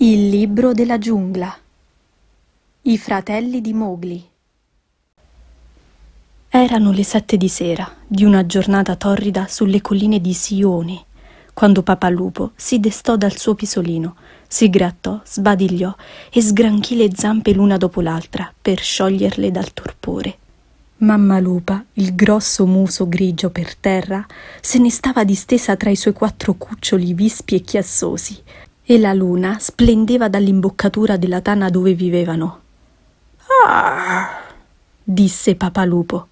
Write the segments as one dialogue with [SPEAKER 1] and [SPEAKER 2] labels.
[SPEAKER 1] Il libro della giungla I fratelli di Mowgli Erano le sette di sera di una giornata torrida sulle colline di Sione, quando Papa Lupo si destò dal suo pisolino, si grattò, sbadigliò e sgranchì le zampe l'una dopo l'altra per scioglierle dal torpore. Mamma Lupa, il grosso muso grigio per terra, se ne stava distesa tra i suoi quattro cuccioli vispi e chiassosi, e la luna splendeva dall'imboccatura della tana dove vivevano. Ah! disse papalupo.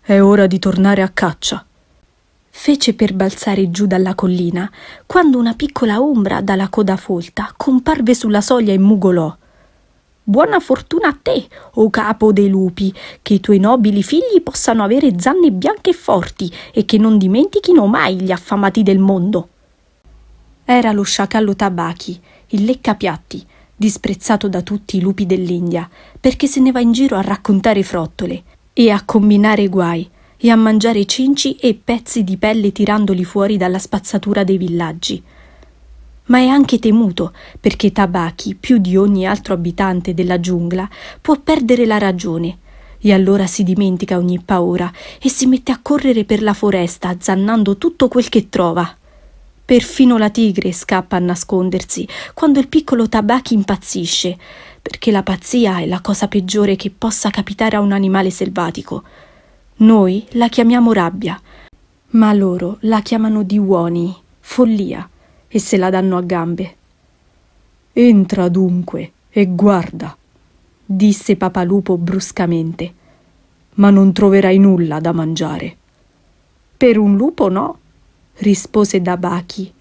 [SPEAKER 1] È ora di tornare a caccia. Fece per balzare giù dalla collina quando una piccola ombra dalla coda folta comparve sulla soglia e mugolò. Buona fortuna a te, o oh capo dei lupi, che i tuoi nobili figli possano avere zanne bianche e forti e che non dimentichino mai gli affamati del mondo era lo sciacallo Tabaki, il leccapiatti, disprezzato da tutti i lupi dell'India, perché se ne va in giro a raccontare frottole e a combinare guai e a mangiare cinci e pezzi di pelle tirandoli fuori dalla spazzatura dei villaggi. Ma è anche temuto perché Tabaki, più di ogni altro abitante della giungla, può perdere la ragione e allora si dimentica ogni paura e si mette a correre per la foresta, azzannando tutto quel che trova. Perfino la tigre scappa a nascondersi quando il piccolo tabacchi impazzisce, perché la pazzia è la cosa peggiore che possa capitare a un animale selvatico. Noi la chiamiamo rabbia, ma loro la chiamano di uoni, follia, e se la danno a gambe. Entra dunque e guarda, disse papalupo bruscamente, ma non troverai nulla da mangiare. Per un lupo no rispose Dabachi.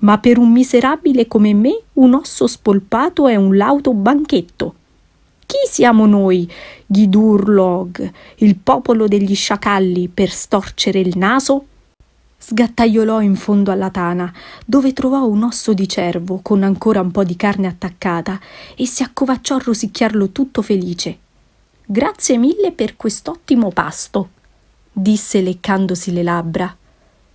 [SPEAKER 1] Ma per un miserabile come me un osso spolpato è un lauto banchetto. Chi siamo noi, Ghidur Log, il popolo degli sciacalli, per storcere il naso? Sgattaiolò in fondo alla tana, dove trovò un osso di cervo con ancora un po' di carne attaccata e si accovacciò a rosicchiarlo tutto felice. Grazie mille per quest'ottimo pasto, disse leccandosi le labbra.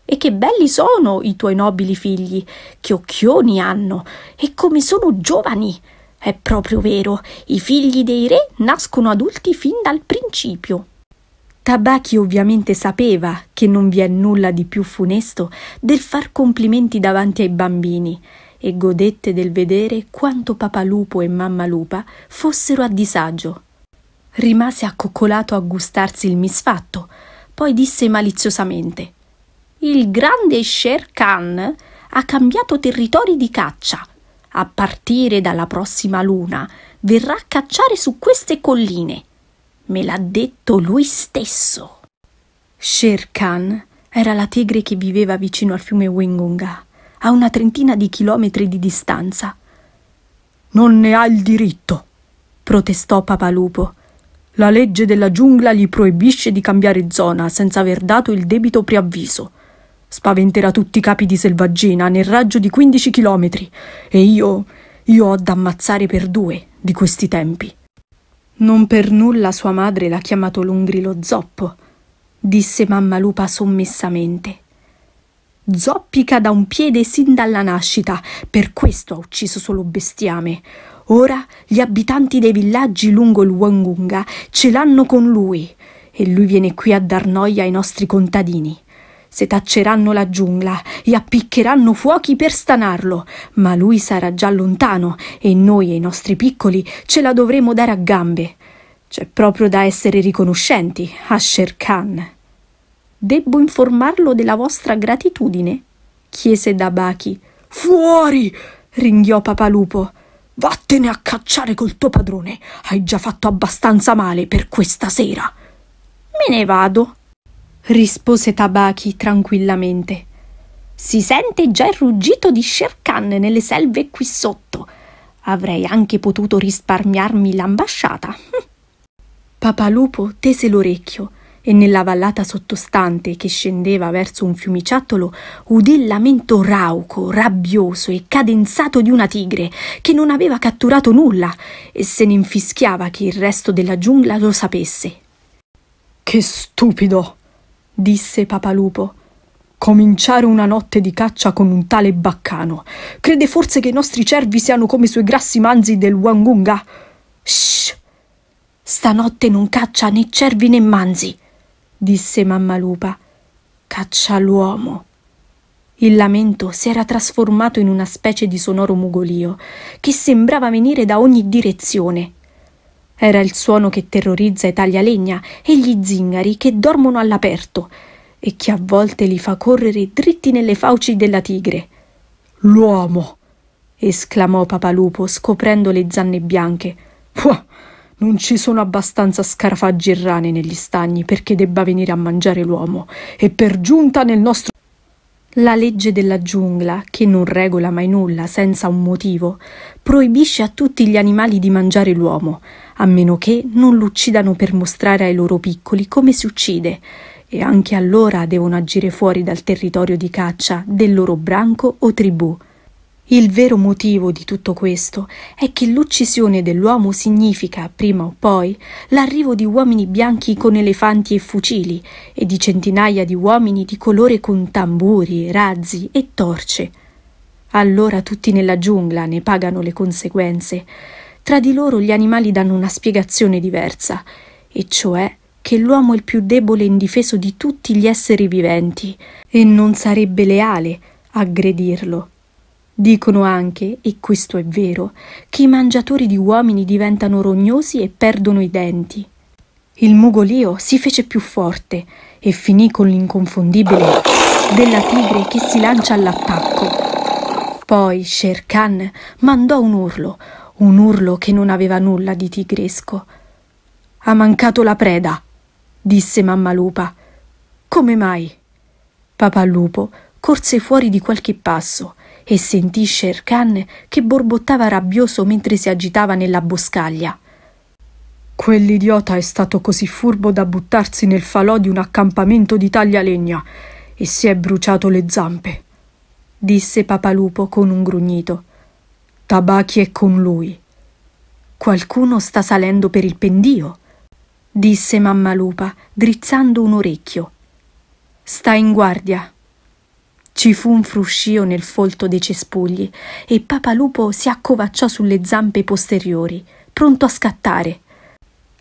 [SPEAKER 1] E che belli sono i tuoi nobili figli, che occhioni hanno, e come sono giovani. È proprio vero, i figli dei re nascono adulti fin dal principio. Tabaki ovviamente sapeva che non vi è nulla di più funesto del far complimenti davanti ai bambini e godette del vedere quanto papà lupo e mamma lupa fossero a disagio. Rimase accoccolato a gustarsi il misfatto, poi disse maliziosamente il grande Sher Khan ha cambiato territori di caccia. A partire dalla prossima luna verrà a cacciare su queste colline. Me l'ha detto lui stesso. Sher Khan era la tigre che viveva vicino al fiume Wengunga, a una trentina di chilometri di distanza. Non ne ha il diritto, protestò Papalupo. La legge della giungla gli proibisce di cambiare zona senza aver dato il debito preavviso. Spaventerà tutti i capi di selvaggina nel raggio di 15 chilometri e io, io ho da ammazzare per due di questi tempi. Non per nulla sua madre l'ha chiamato Lungri lo zoppo, disse mamma lupa sommessamente. Zoppica da un piede sin dalla nascita, per questo ha ucciso solo bestiame. Ora gli abitanti dei villaggi lungo il Wangunga ce l'hanno con lui e lui viene qui a dar noia ai nostri contadini pietrezze tacceranno la giungla e appiccheranno fuochi per stanarlo, ma lui sarà già lontano e noi e i nostri piccoli ce la dovremo dare a gambe. C'è proprio da essere riconoscenti, Asher Khan. Debbo informarlo della vostra gratitudine? chiese Dabaki. Fuori! ringhiò Papalupo. Vattene a cacciare col tuo padrone. Hai già fatto abbastanza male per questa sera. Me ne vado, rispose Tabaki tranquillamente. Si sente già il ruggito di Sherkan nelle selve qui sotto. Avrei anche potuto risparmiarmi l'ambasciata. Papalupo tese l'orecchio e nella vallata sottostante che scendeva verso un fiumiciattolo udì il lamento rauco, rabbioso e cadenzato di una tigre che non aveva catturato nulla e se ne infischiava che il resto della giungla lo sapesse. Che stupido! disse Papalupo. Cominciare una notte di caccia con un tale baccano. Crede forse che i nostri cervi siano come i suoi grassi manzi del Wangunga? Shh! Stanotte non caccia né cervi né manzi, disse Mamma Lupa. Caccia l'uomo. Il lamento si era trasformato in una specie di sonoro mugolio che sembrava venire da ogni direzione era il suono che terrorizza i legna e gli zingari che dormono all'aperto e che a volte li fa correre dritti nelle fauci della tigre. L'uomo! esclamò Papalupo scoprendo le zanne bianche. Puh, non ci sono abbastanza scarafaggi e rane negli stagni perché debba venire a mangiare l'uomo e per giunta nel nostro la legge della giungla, che non regola mai nulla senza un motivo, proibisce a tutti gli animali di mangiare l'uomo, a meno che non l'uccidano per mostrare ai loro piccoli come si uccide, e anche allora devono agire fuori dal territorio di caccia del loro branco o tribù. Il vero motivo di tutto questo è che l'uccisione dell'uomo significa, prima o poi, l'arrivo di uomini bianchi con elefanti e fucili e di centinaia di uomini di colore con tamburi, razzi e torce. Allora tutti nella giungla ne pagano le conseguenze tra di loro gli animali danno una spiegazione diversa, e cioè che l'uomo è il più debole e indifeso di tutti gli esseri viventi, e non sarebbe leale aggredirlo. Dicono anche, e questo è vero, che i mangiatori di uomini diventano rognosi e perdono i denti. Il mugolio si fece più forte e finì con l'inconfondibile della tigre che si lancia all'attacco. Poi Sher Khan mandò un urlo, un urlo che non aveva nulla di tigresco. Ha mancato la preda, disse mamma lupa. Come mai? Papà lupo corse fuori di qualche passo e sentì Sherkan che borbottava rabbioso mentre si agitava nella boscaglia. Quell'idiota è stato così furbo da buttarsi nel falò di un accampamento di taglialegna e si è bruciato le zampe, disse Papalupo con un grugnito. Tabachi è con lui. Qualcuno sta salendo per il pendio, disse mamma lupa, drizzando un orecchio. Sta in guardia. Ci fu un fruscio nel folto dei cespugli e papa lupo si accovacciò sulle zampe posteriori, pronto a scattare.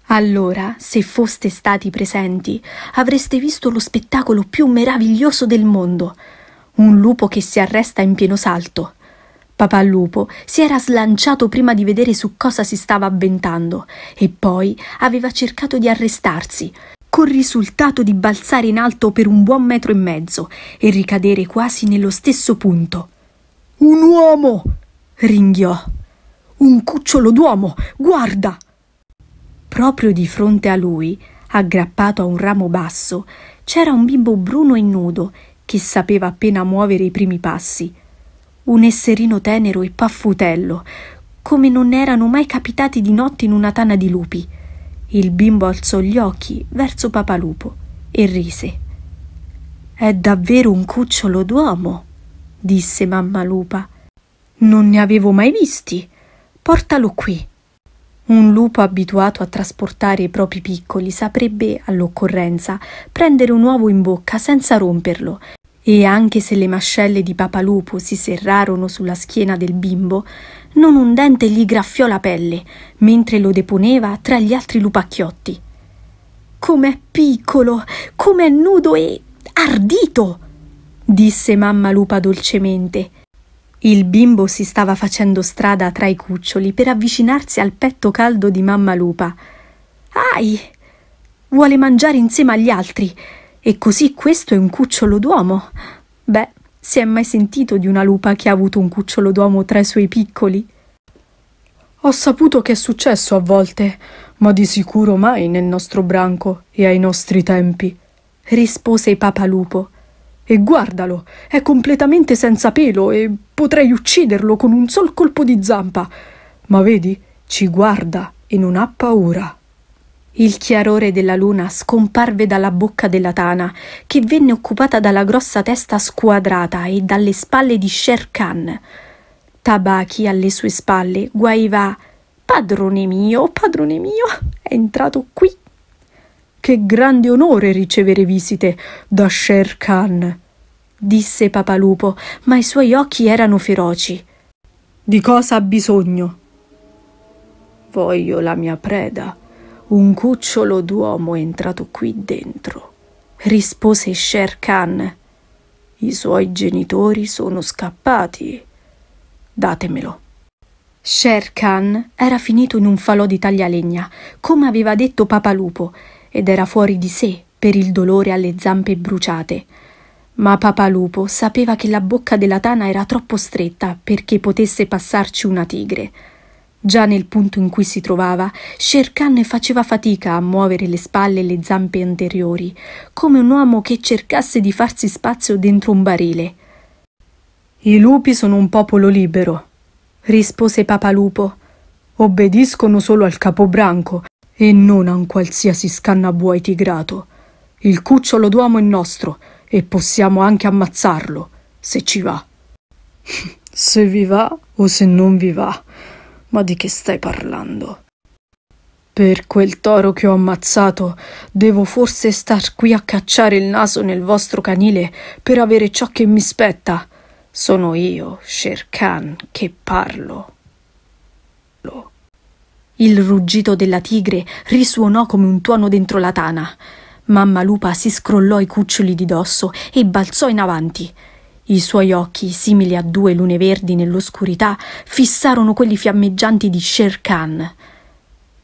[SPEAKER 1] Allora, se foste stati presenti, avreste visto lo spettacolo più meraviglioso del mondo. Un lupo che si arresta in pieno salto. Papà Lupo si era slanciato prima di vedere su cosa si stava avventando e poi aveva cercato di arrestarsi, col risultato di balzare in alto per un buon metro e mezzo e ricadere quasi nello stesso punto. Un uomo! ringhiò. Un cucciolo d'uomo! Guarda! Proprio di fronte a lui, aggrappato a un ramo basso, c'era un bimbo bruno e nudo che sapeva appena muovere i primi passi un esserino tenero e paffutello, come non erano mai capitati di notte in una tana di lupi. Il bimbo alzò gli occhi verso Papalupo e rise. È davvero un cucciolo d'uomo, disse mamma lupa. Non ne avevo mai visti. Portalo qui. Un lupo abituato a trasportare i propri piccoli saprebbe, all'occorrenza, prendere un uovo in bocca senza romperlo e anche se le mascelle di Papalupo si serrarono sulla schiena del bimbo, non un dente gli graffiò la pelle mentre lo deponeva tra gli altri lupacchiotti. Com'è piccolo, com'è nudo e ardito! disse mamma lupa dolcemente. Il bimbo si stava facendo strada tra i cuccioli per avvicinarsi al petto caldo di mamma lupa. Ai! Vuole mangiare insieme agli altri e così questo è un cucciolo d'uomo? Beh, si è mai sentito di una lupa che ha avuto un cucciolo d'uomo tra i suoi piccoli? Ho saputo che è successo a volte, ma di sicuro mai nel nostro branco e ai nostri tempi, rispose Papa Lupo. E guardalo, è completamente senza pelo e potrei ucciderlo con un sol colpo di zampa. Ma vedi, ci guarda e non ha paura. Il chiarore della luna scomparve dalla bocca della tana, che venne occupata dalla grossa testa squadrata e dalle spalle di Sher Khan. Tabaki alle sue spalle guaiva Padrone mio, padrone mio, è entrato qui. Che grande onore ricevere visite da Sher Khan, disse Papalupo, ma i suoi occhi erano feroci. Di cosa ha bisogno? Voglio la mia preda un cucciolo d'uomo è entrato qui dentro, rispose Sher Khan. I suoi genitori sono scappati. Datemelo. Sher Khan era finito in un falò di taglialegna, come aveva detto Papa Lupo, ed era fuori di sé per il dolore alle zampe bruciate. Ma Papa Lupo sapeva che la bocca della tana era troppo stretta perché potesse passarci una tigre. Già nel punto in cui si trovava, Sher faceva fatica a muovere le spalle e le zampe anteriori, come un uomo che cercasse di farsi spazio dentro un barile. I lupi sono un popolo libero, rispose Papalupo. Obbediscono solo al capobranco e non a un qualsiasi scannabuoi tigrato. Il cucciolo d'uomo è nostro e possiamo anche ammazzarlo, se ci va. se vi va o se non vi va ma di che stai parlando? Per quel toro che ho ammazzato, devo forse star qui a cacciare il naso nel vostro canile per avere ciò che mi spetta. Sono io, Sher Khan, che parlo. Il ruggito della tigre risuonò come un tuono dentro la tana. Mamma lupa si scrollò i cuccioli di dosso e balzò in avanti. I suoi occhi, simili a due lune verdi nell'oscurità, fissarono quelli fiammeggianti di Sher Khan.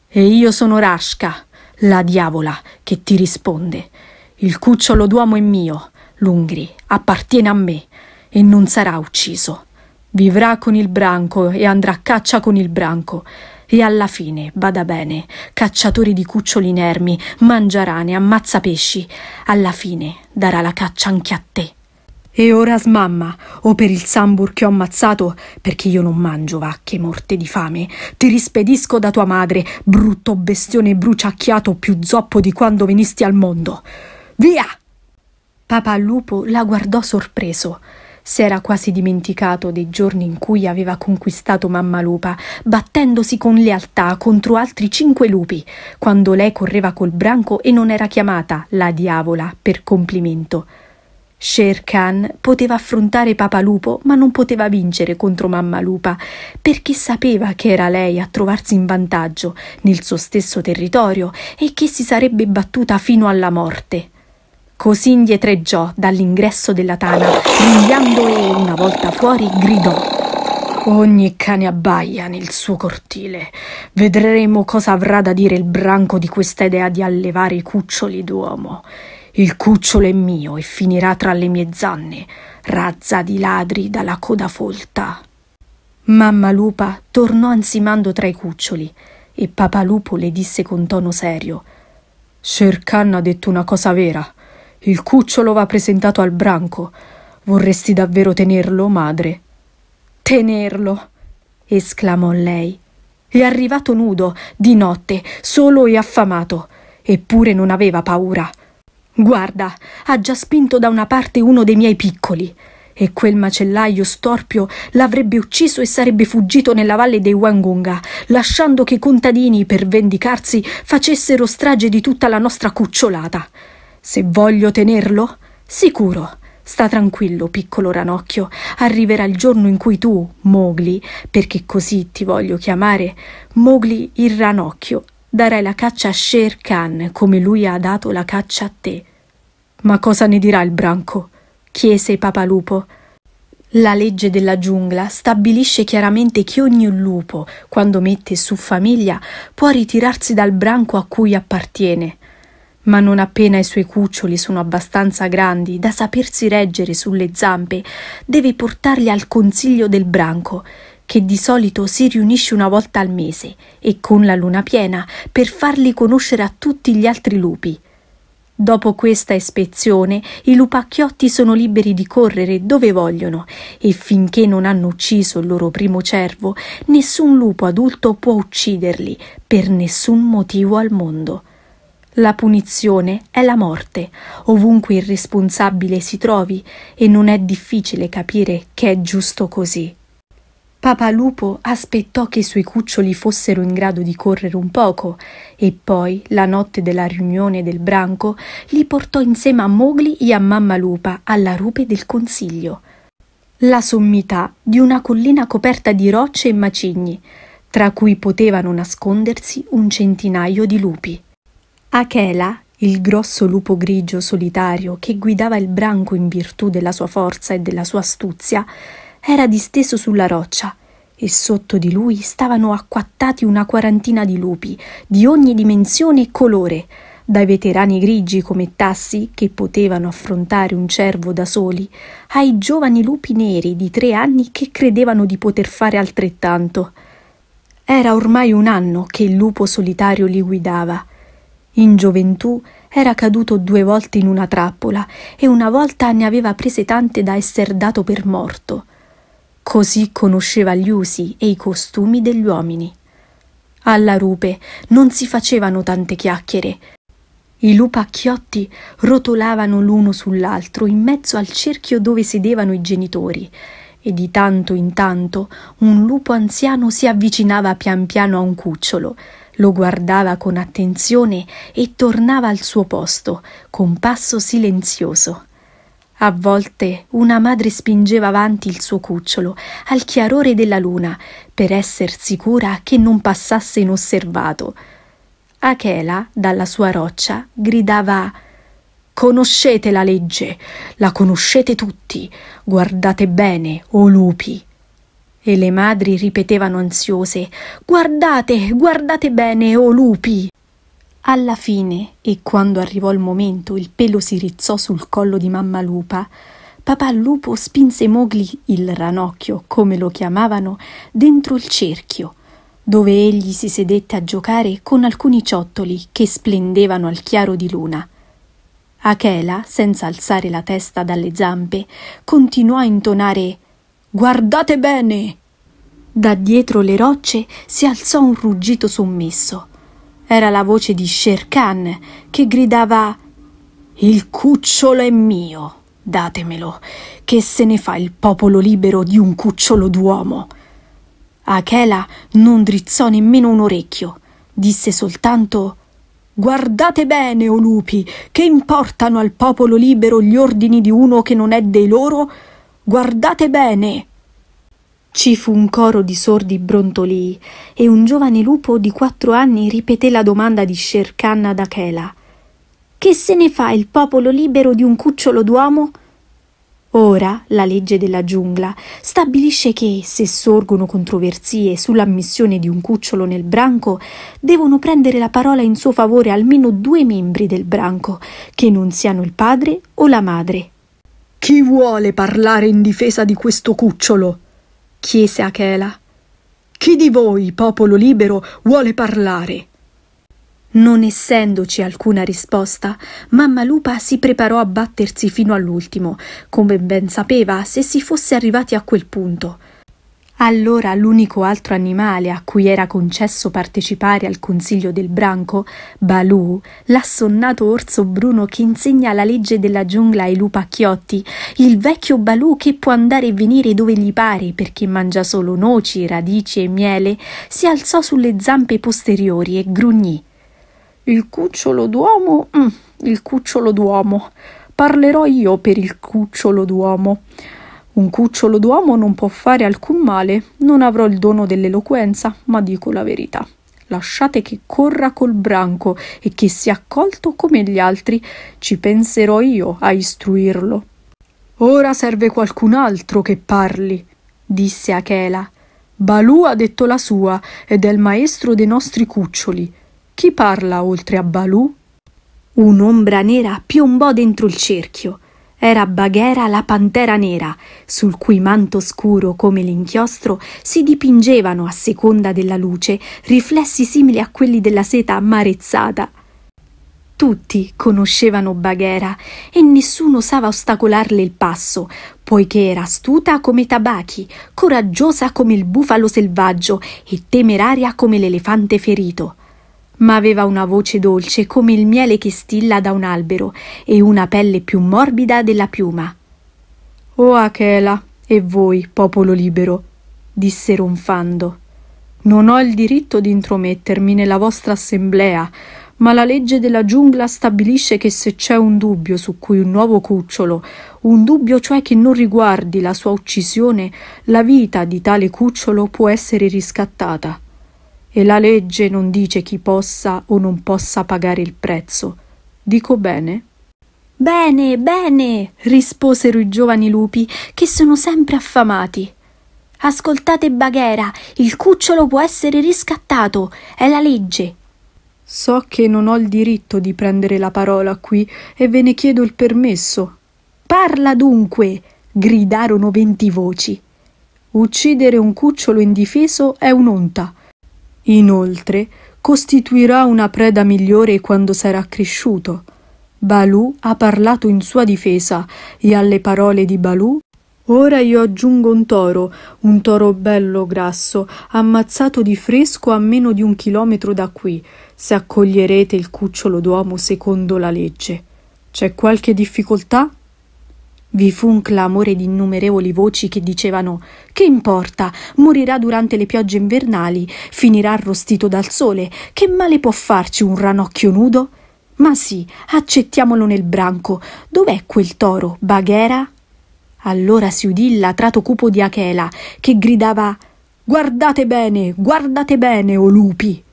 [SPEAKER 1] E io sono Rashka, la diavola, che ti risponde. Il cucciolo d'uomo è mio, l'Ungri, appartiene a me, e non sarà ucciso. Vivrà con il branco e andrà a caccia con il branco. E alla fine, bada bene, cacciatore di cuccioli inermi, mangia rane, ammazza pesci, alla fine darà la caccia anche a te. E ora smamma, o per il sambur che ho ammazzato, perché io non mangio vacche morte di fame, ti rispedisco da tua madre, brutto bestione bruciacchiato più zoppo di quando venisti al mondo. Via! Papà Lupo la guardò sorpreso. S'era quasi dimenticato dei giorni in cui aveva conquistato mamma lupa, battendosi con lealtà contro altri cinque lupi, quando lei correva col branco e non era chiamata la diavola per complimento. Shere Khan poteva affrontare Papa Lupo, ma non poteva vincere contro Mamma Lupa, perché sapeva che era lei a trovarsi in vantaggio nel suo stesso territorio e che si sarebbe battuta fino alla morte. Così indietreggiò dall'ingresso della tana, grigliando e, una volta fuori, gridò. Ogni cane abbaia nel suo cortile. Vedremo cosa avrà da dire il branco di questa idea di allevare i cuccioli d'uomo. Il cucciolo è mio e finirà tra le mie zanne, razza di ladri dalla coda folta. Mamma lupa tornò ansimando tra i cuccioli e Papa lupo le disse con tono serio: Cercanna ha detto una cosa vera. Il cucciolo va presentato al branco. Vorresti davvero tenerlo, madre? Tenerlo! esclamò lei. è arrivato nudo, di notte, solo e affamato, eppure non aveva paura. Guarda, ha già spinto da una parte uno dei miei piccoli. E quel macellaio storpio l'avrebbe ucciso e sarebbe fuggito nella valle dei Wangunga, lasciando che i contadini, per vendicarsi, facessero strage di tutta la nostra cucciolata. Se voglio tenerlo? Sicuro. Sta tranquillo, piccolo ranocchio, arriverà il giorno in cui tu, Mogli, perché così ti voglio chiamare, Mogli il ranocchio, darai la caccia a Shere Khan come lui ha dato la caccia a te. Ma cosa ne dirà il branco? chiese Papalupo. La legge della giungla stabilisce chiaramente che ogni lupo, quando mette su famiglia, può ritirarsi dal branco a cui appartiene. Ma non appena i suoi cuccioli sono abbastanza grandi da sapersi reggere sulle zampe, deve portarli al consiglio del branco, che di solito si riunisce una volta al mese e con la luna piena per farli conoscere a tutti gli altri lupi. Dopo questa ispezione i lupacchiotti sono liberi di correre dove vogliono e finché non hanno ucciso il loro primo cervo, nessun lupo adulto può ucciderli per nessun motivo al mondo. La punizione è la morte, ovunque il responsabile si trovi, e non è difficile capire che è giusto così. Papalupo aspettò che i suoi cuccioli fossero in grado di correre un poco e poi, la notte della riunione del branco, li portò insieme a Mogli e a Mamma Lupa alla rupe del consiglio. La sommità di una collina coperta di rocce e macigni, tra cui potevano nascondersi un centinaio di lupi. Achela, il grosso lupo grigio solitario che guidava il branco in virtù della sua forza e della sua astuzia, era disteso sulla roccia e sotto di lui stavano acquattati una quarantina di lupi di ogni dimensione e colore, dai veterani grigi come Tassi che potevano affrontare un cervo da soli, ai giovani lupi neri di tre anni che credevano di poter fare altrettanto. Era ormai un anno che il lupo solitario li guidava. In gioventù era caduto due volte in una trappola e una volta ne aveva prese tante da esser dato per morto. Così conosceva gli usi e i costumi degli uomini. Alla rupe non si facevano tante chiacchiere. I lupacchiotti rotolavano l'uno sull'altro in mezzo al cerchio dove sedevano i genitori e di tanto in tanto un lupo anziano si avvicinava pian piano a un cucciolo, lo guardava con attenzione e tornava al suo posto, con passo silenzioso. A volte una madre spingeva avanti il suo cucciolo al chiarore della luna per esser sicura che non passasse inosservato. Achela, dalla sua roccia, gridava Conoscete la legge, la conoscete tutti, guardate bene, o lupi. E le madri ripetevano ansiose Guardate, guardate bene, o lupi. Alla fine, e quando arrivò il momento, il pelo si rizzò sul collo di mamma lupa, papà lupo spinse Mogli, il ranocchio, come lo chiamavano, dentro il cerchio, dove egli si sedette a giocare con alcuni ciottoli che splendevano al chiaro di luna. Achela, senza alzare la testa dalle zampe, continuò a intonare Guardate bene! Da dietro le rocce si alzò un ruggito sommesso. Era la voce di Shere Khan che gridava Il cucciolo è mio, datemelo, che se ne fa il popolo libero di un cucciolo d'uomo. Achela non drizzò nemmeno un orecchio, disse soltanto Guardate bene, o lupi, che importano al popolo libero gli ordini di uno che non è dei loro? Guardate bene! Ci fu un coro di sordi brontolii e un giovane lupo di quattro anni ripeté la domanda di Scercanna d'Achela. Che se ne fa il popolo libero di un cucciolo d'uomo? Ora la legge della giungla stabilisce che, se sorgono controversie sull'ammissione di un cucciolo nel branco, devono prendere la parola in suo favore almeno due membri del branco, che non siano il padre o la madre. Chi vuole parlare in difesa di questo cucciolo? chiese Achela. Chi di voi, popolo libero, vuole parlare? Non essendoci alcuna risposta, mamma Lupa si preparò a battersi fino all'ultimo, come ben sapeva se si fosse arrivati a quel punto. Allora l'unico altro animale a cui era concesso partecipare al consiglio del branco, Balù, l'assonnato orso bruno che insegna la legge della giungla ai lupacchiotti, il vecchio Balù che può andare e venire dove gli pare perché mangia solo noci, radici e miele, si alzò sulle zampe posteriori e grugnì. Il cucciolo d'uomo, mm, il cucciolo d'uomo. Parlerò io per il cucciolo d'uomo. Un cucciolo d'uomo non può fare alcun male, non avrò il dono dell'eloquenza, ma dico la verità. Lasciate che corra col branco e che sia accolto come gli altri, ci penserò io a istruirlo. Ora serve qualcun altro che parli, disse Achela. Balù ha detto la sua ed è il maestro dei nostri cuccioli. Chi parla oltre a Balù? Un'ombra nera piombò dentro il cerchio. Era Baghera la pantera nera, sul cui manto scuro come l'inchiostro si dipingevano, a seconda della luce, riflessi simili a quelli della seta amarezzata. Tutti conoscevano Baghera e nessuno osava ostacolarle il passo, poiché era astuta come Tabachi, coraggiosa come il bufalo selvaggio e temeraria come l'elefante ferito ma aveva una voce dolce come il miele che stilla da un albero e una pelle più morbida della piuma. O oh Achela, e voi, popolo libero, disse ronfando. Non ho il diritto di intromettermi nella vostra assemblea, ma la legge della giungla stabilisce che se c'è un dubbio su cui un nuovo cucciolo, un dubbio cioè che non riguardi la sua uccisione, la vita di tale cucciolo può essere riscattata e la legge non dice chi possa o non possa pagare il prezzo. Dico bene? Bene, bene, risposero i giovani lupi, che sono sempre affamati. Ascoltate Baghera, il cucciolo può essere riscattato, è la legge. So che non ho il diritto di prendere la parola qui e ve ne chiedo il permesso. Parla dunque, gridarono venti voci. Uccidere un cucciolo indifeso è un'onta Inoltre, costituirà una preda migliore quando sarà cresciuto. Balù ha parlato in sua difesa e alle parole di Balù Ora io aggiungo un toro, un toro bello grasso, ammazzato di fresco a meno di un chilometro da qui, se accoglierete il cucciolo d'uomo secondo la legge. C'è qualche difficoltà? Vi fu un clamore di innumerevoli voci che dicevano Che importa? Morirà durante le piogge invernali, finirà arrostito dal sole, che male può farci un ranocchio nudo? Ma sì, accettiamolo nel branco. Dov'è quel toro? Baghera? Allora si udì il latrato cupo di Achela, che gridava Guardate bene, guardate bene, o lupi!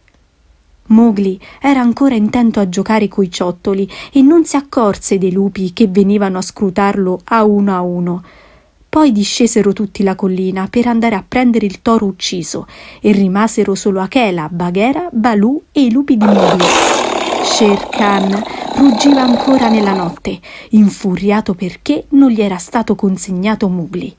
[SPEAKER 1] Mowgli era ancora intento a giocare coi ciottoli e non si accorse dei lupi che venivano a scrutarlo a uno a uno. Poi discesero tutti la collina per andare a prendere il toro ucciso e rimasero solo Akela, Baghera, Balù e i lupi di Mowgli. Shere Khan ruggiva ancora nella notte, infuriato perché non gli era stato consegnato Mowgli.